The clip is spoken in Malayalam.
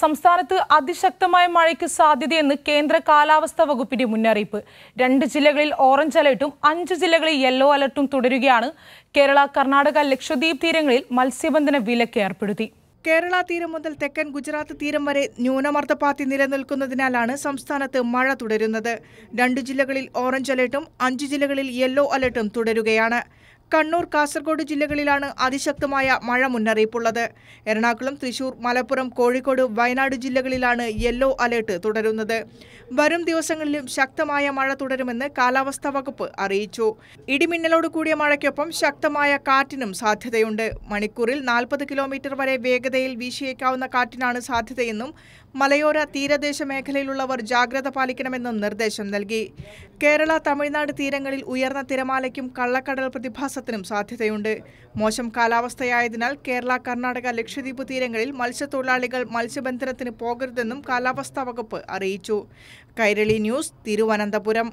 സംസ്ഥാനത്ത് അതിശക്തമായ മഴയ്ക്ക് സാധ്യതയെന്ന് കേന്ദ്ര കാലാവസ്ഥാ വകുപ്പിന്റെ മുന്നറിയിപ്പ് രണ്ട് ജില്ലകളിൽ ഓറഞ്ച് അലർട്ടും അഞ്ച് ജില്ലകളിൽ യെല്ലോ അലർട്ടും തുടരുകയാണ് കേരള കർണാടക ലക്ഷദ്വീപ് തീരങ്ങളിൽ മത്സ്യബന്ധന വിലക്ക് ഏർപ്പെടുത്തി കേരള തീരം മുതൽ തെക്കൻ ഗുജറാത്ത് തീരം വരെ ന്യൂനമർദ്ദപാത്തി നിലനിൽക്കുന്നതിനാലാണ് സംസ്ഥാനത്ത് മഴ തുടരുന്നത് രണ്ട് ജില്ലകളിൽ ഓറഞ്ച് അലർട്ടും അഞ്ച് ജില്ലകളിൽ യെല്ലോ അലർട്ടും തുടരുകയാണ് കണ്ണൂർ കാസർഗോഡ് ജില്ലകളിലാണ് അതിശക്തമായ മഴ മുന്നറിയിപ്പുള്ളത് എറണാകുളം തൃശൂർ മലപ്പുറം കോഴിക്കോട് വയനാട് ജില്ലകളിലാണ് യെല്ലോ അലേർട്ട് തുടരുന്നത് വരും ദിവസങ്ങളിലും ശക്തമായ മഴ തുടരുമെന്ന് കാലാവസ്ഥാ വകുപ്പ് അറിയിച്ചു ഇടിമിന്നലോട് കൂടിയ മഴയ്ക്കൊപ്പം ശക്തമായ കാറ്റിനും സാധ്യതയുണ്ട് മണിക്കൂറിൽ നാൽപ്പത് കിലോമീറ്റർ വരെ വേഗതയിൽ വീശിയേക്കാവുന്ന കാറ്റിനാണ് സാധ്യതയെന്നും മലയോര തീരദേശ മേഖലയിലുള്ളവർ ജാഗ്രത പാലിക്കണമെന്നും നിർദ്ദേശം നൽകി കേരള തമിഴ്നാട് തീരങ്ങളിൽ ഉയർന്ന തിരമാലയ്ക്കും കള്ളക്കടൽ പ്രതിഭാസ ജലവികാസത്തിനും സാധ്യതയുണ്ട് മോശം കാലാവസ്ഥയായതിനാൽ കേരള കർണാടക ലക്ഷദ്വീപ് തീരങ്ങളിൽ മത്സ്യത്തൊഴിലാളികൾ മത്സ്യബന്ധനത്തിന് പോകരുതെന്നും കാലാവസ്ഥാ വകുപ്പ് അറിയിച്ചു കൈരളി ന്യൂസ് തിരുവനന്തപുരം